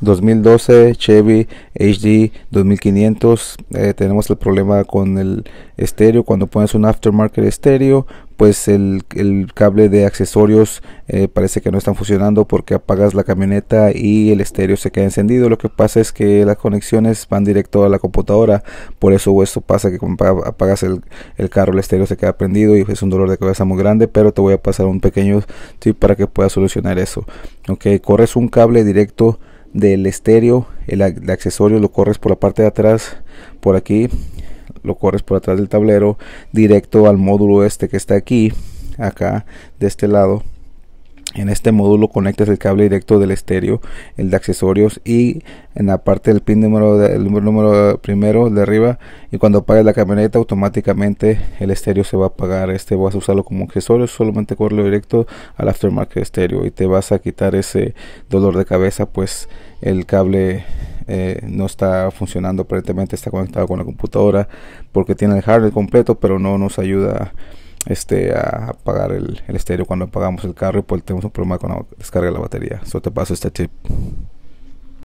2012 Chevy HD 2500 eh, tenemos el problema con el estéreo cuando pones un aftermarket estéreo pues el, cable de accesorios eh, parece que no están funcionando porque apagas la camioneta y el estéreo se queda encendido. Lo que pasa es que las conexiones van directo a la computadora, por eso esto pues, pasa que cuando apagas el, el carro, el estéreo se queda prendido y es un dolor de cabeza muy grande, pero te voy a pasar un pequeño tip para que puedas solucionar eso. Ok, corres un cable directo del estéreo, el, accesorio lo corres por la parte de atrás, por aquí, lo corres por atrás del tablero directo al módulo este que está aquí, acá de este lado. En este módulo conectas el cable directo del estéreo, el de accesorios y en la parte del pin número, el número primero de arriba y cuando apagues la camioneta automáticamente el estéreo se va a apagar. Este vas a usarlo como accesorio, solamente correrlo directo al aftermarket estéreo y te vas a quitar ese dolor de cabeza pues el cable eh, no está funcionando, aparentemente está conectado con la computadora porque tiene el hardware completo, pero no nos ayuda este, a apagar el, estéreo cuando apagamos el carro y pues tenemos un problema con la descarga de la batería. Eso te paso este tip.